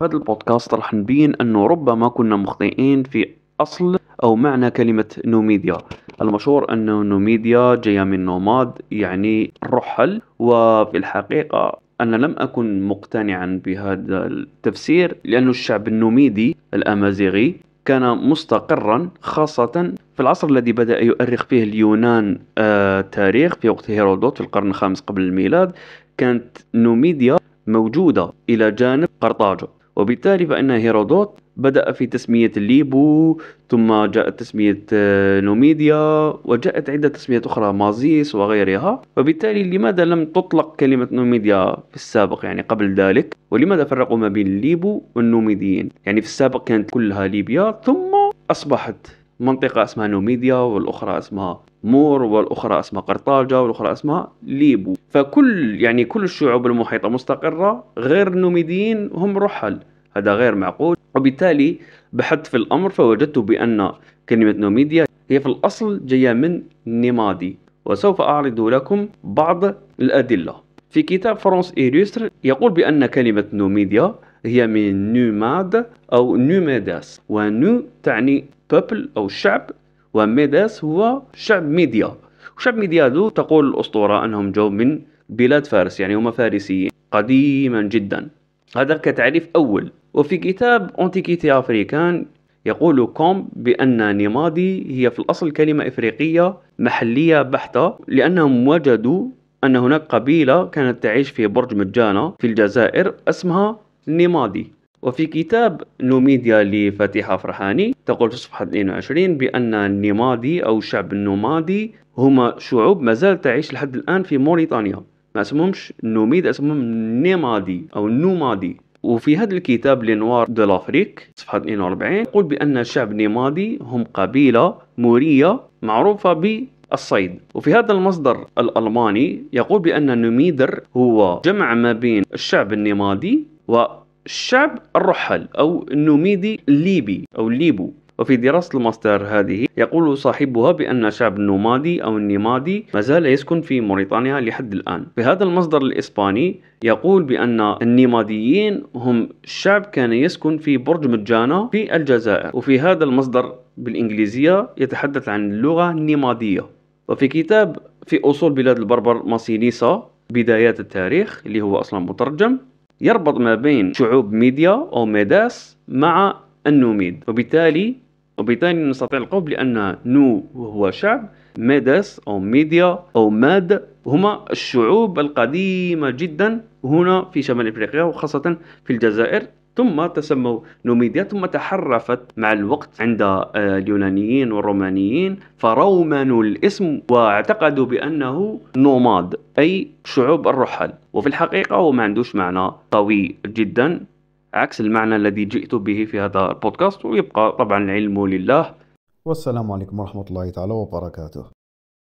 في هذا البودكاست راح نبين أنه ربما كنا مخطئين في أصل أو معنى كلمة نوميديا المشهور أن نوميديا جاية من نوماد يعني الرحل وفي الحقيقة أنا لم أكن مقتنعا بهذا التفسير لأن الشعب النوميدي الأمازيغي كان مستقرا خاصة في العصر الذي بدأ يؤرخ فيه اليونان آه، تاريخ في وقت هيرودوت في القرن الخامس قبل الميلاد كانت نوميديا موجودة إلى جانب قرطاجة وبالتالي فإن هيرودوت بدأ في تسمية الليبو ثم جاءت تسمية آه، نوميديا وجاءت عدة تسميات أخرى مازيس وغيرها وبالتالي لماذا لم تطلق كلمة نوميديا في السابق يعني قبل ذلك ولماذا فرقوا ما بين الليبو والنوميديين يعني في السابق كانت كلها ليبيا ثم أصبحت منطقة اسمها نوميديا والأخرى اسمها مور والأخرى اسمها قرطاجة والأخرى اسمها ليبو فكل يعني كل الشعوب المحيطة مستقرة غير النوميديين هم رحل هذا غير معقول وبالتالي بحثت في الأمر فوجدت بأن كلمة نوميديا هي في الأصل جاية من نيمادي وسوف أعرض لكم بعض الأدلة في كتاب فرانس إيريستر يقول بأن كلمة نوميديا هي من نوماد أو نوميداس ونو تعني بيبل أو الشعب وميداس هو شعب ميديا وشعب ميديا ذو تقول الأسطورة أنهم جو من بلاد فارس يعني هم فارسيين قديما جدا هذا كتعريف أول وفي كتاب أنتيكيتي أفريكان يقول كوم بأن نمادي هي في الأصل كلمة إفريقية محلية بحتة لأنهم وجدوا أن هناك قبيلة كانت تعيش في برج مجانة في الجزائر اسمها نمادي وفي كتاب نوميديا لفاتحة فرحاني تقول في صفحة 22 بأن النمادي أو الشعب النومادي هما شعوب مازال تعيش لحد الآن في موريتانيا ما اسمهمش نوميد اسمهم نمادي أو نومادي وفي هذا الكتاب لنوار دو لافريك صفحة 42 يقول بأن الشعب النمادي هم قبيلة مورية معروفة بالصيد وفي هذا المصدر الألماني يقول بأن نوميدر هو جمع ما بين الشعب النمادي و الشعب الرحل أو النوميدي الليبي أو الليبو وفي دراسة الماستر هذه يقول صاحبها بأن شعب النومادي أو النمادي ما زال يسكن في موريتانيا لحد الآن في هذا المصدر الإسباني يقول بأن النماديين هم شعب كان يسكن في برج مجانا في الجزائر وفي هذا المصدر بالإنجليزية يتحدث عن اللغة النمادية وفي كتاب في أصول بلاد البربر ماسينيسا بدايات التاريخ اللي هو أصلا مترجم يربط ما بين شعوب ميديا أو ميداس مع النوميد وبالتالي وبالتالي نستطيع القول بأن نو هو شعب ميداس أو ميديا أو ماد هما الشعوب القديمة جدا هنا في شمال إفريقيا وخاصة في الجزائر ثم تسموا نوميديا ثم تحرفت مع الوقت عند آه، اليونانيين والرومانيين فرومنوا الاسم واعتقدوا بأنه نوماد أي شعوب الرحل وفي الحقيقة هو ما عندوش معنى قوي جدا عكس المعنى الذي جئت به في هذا البودكاست ويبقى طبعا العلم لله والسلام عليكم ورحمة الله تعالى وبركاته